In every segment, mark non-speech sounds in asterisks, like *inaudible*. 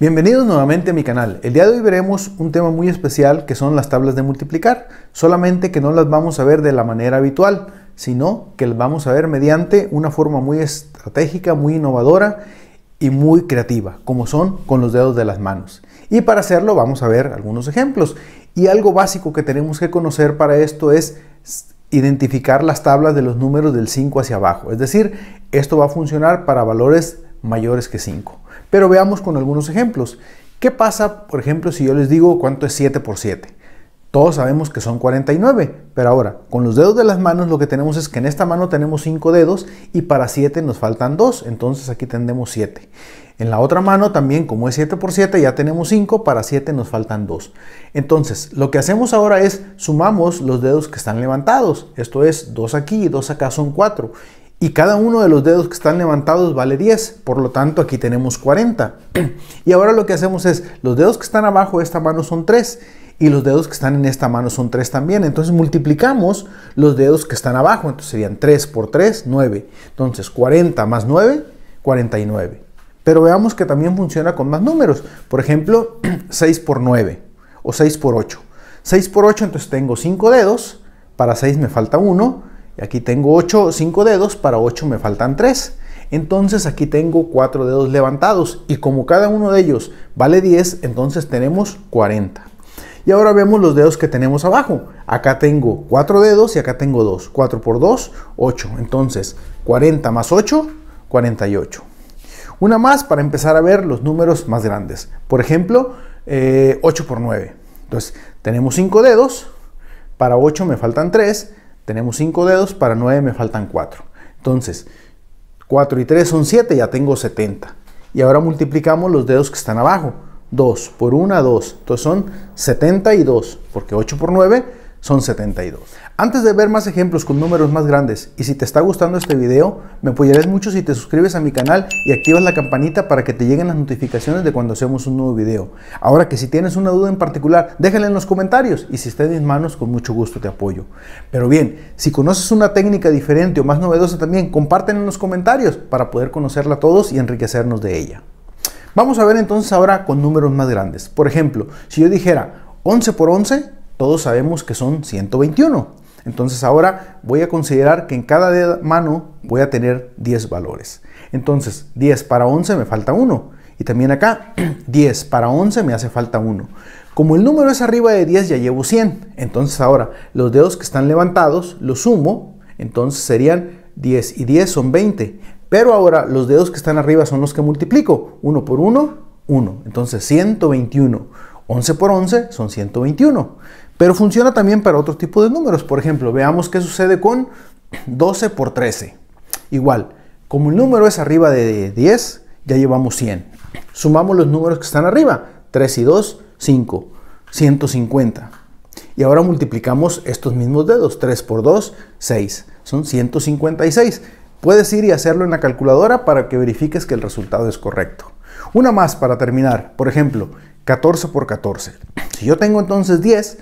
Bienvenidos nuevamente a mi canal. El día de hoy veremos un tema muy especial que son las tablas de multiplicar, solamente que no las vamos a ver de la manera habitual, sino que las vamos a ver mediante una forma muy estratégica, muy innovadora y muy creativa, como son con los dedos de las manos. Y para hacerlo vamos a ver algunos ejemplos. Y algo básico que tenemos que conocer para esto es identificar las tablas de los números del 5 hacia abajo. Es decir, esto va a funcionar para valores mayores que 5. Pero veamos con algunos ejemplos. ¿Qué pasa, por ejemplo, si yo les digo cuánto es 7 por 7? Todos sabemos que son 49, pero ahora, con los dedos de las manos lo que tenemos es que en esta mano tenemos 5 dedos y para 7 nos faltan 2, entonces aquí tendremos 7. En la otra mano también, como es 7 por 7, ya tenemos 5, para 7 nos faltan 2. Entonces, lo que hacemos ahora es sumamos los dedos que están levantados, esto es 2 aquí y 2 acá son 4 y cada uno de los dedos que están levantados vale 10, por lo tanto aquí tenemos 40. *clears throat* y ahora lo que hacemos es, los dedos que están abajo de esta mano son 3 y los dedos que están en esta mano son 3 también, entonces multiplicamos los dedos que están abajo, entonces serían 3 por 3, 9. Entonces 40 más 9, 49. Pero veamos que también funciona con más números, por ejemplo 6 *clears throat* por 9 o 6 por 8. 6 por 8 entonces tengo 5 dedos, para 6 me falta 1, Aquí tengo 8, 5 dedos, para 8 me faltan 3. Entonces aquí tengo 4 dedos levantados y como cada uno de ellos vale 10, entonces tenemos 40. Y ahora vemos los dedos que tenemos abajo. Acá tengo 4 dedos y acá tengo 2. 4 por 2, 8. Entonces 40 más 8, 48. Una más para empezar a ver los números más grandes. Por ejemplo, 8 eh, por 9. Entonces tenemos 5 dedos. Para 8 me faltan 3. Tenemos 5 dedos, para 9 me faltan 4. Entonces, 4 y 3 son 7, ya tengo 70. Y ahora multiplicamos los dedos que están abajo. 2 por 1, 2. Entonces son 72, porque 8 por 9 son 72. Antes de ver más ejemplos con números más grandes y si te está gustando este video, me apoyarás mucho si te suscribes a mi canal y activas la campanita para que te lleguen las notificaciones de cuando hacemos un nuevo video. Ahora que si tienes una duda en particular, déjala en los comentarios y si está en mis manos, con mucho gusto te apoyo. Pero bien, si conoces una técnica diferente o más novedosa también, compártela en los comentarios para poder conocerla a todos y enriquecernos de ella. Vamos a ver entonces ahora con números más grandes. Por ejemplo, si yo dijera 11 por 11, todos sabemos que son 121. Entonces ahora voy a considerar que en cada mano voy a tener 10 valores. Entonces 10 para 11 me falta 1. Y también acá 10 *clears throat* para 11 me hace falta 1. Como el número es arriba de 10 ya llevo 100. Entonces ahora los dedos que están levantados los sumo. Entonces serían 10 y 10 son 20. Pero ahora los dedos que están arriba son los que multiplico. 1 por 1, 1. Entonces 121. 11 por 11 son 121. Pero funciona también para otro tipo de números. Por ejemplo, veamos qué sucede con 12 por 13. Igual, como el número es arriba de 10, ya llevamos 100. Sumamos los números que están arriba. 3 y 2, 5. 150. Y ahora multiplicamos estos mismos dedos. 3 por 2, 6. Son 156. Puedes ir y hacerlo en la calculadora para que verifiques que el resultado es correcto. Una más para terminar. Por ejemplo, 14 por 14. Si yo tengo entonces 10,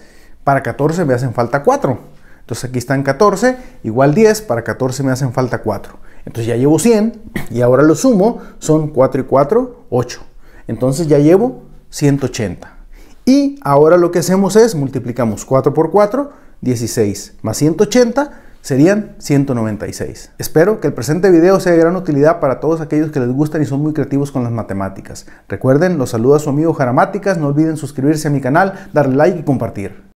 para 14 me hacen falta 4. Entonces aquí están 14, igual 10, para 14 me hacen falta 4. Entonces ya llevo 100 y ahora lo sumo, son 4 y 4, 8. Entonces ya llevo 180. Y ahora lo que hacemos es multiplicamos 4 por 4, 16, más 180 serían 196. Espero que el presente video sea de gran utilidad para todos aquellos que les gustan y son muy creativos con las matemáticas. Recuerden, los saluda su amigo Jaramáticas, no olviden suscribirse a mi canal, darle like y compartir.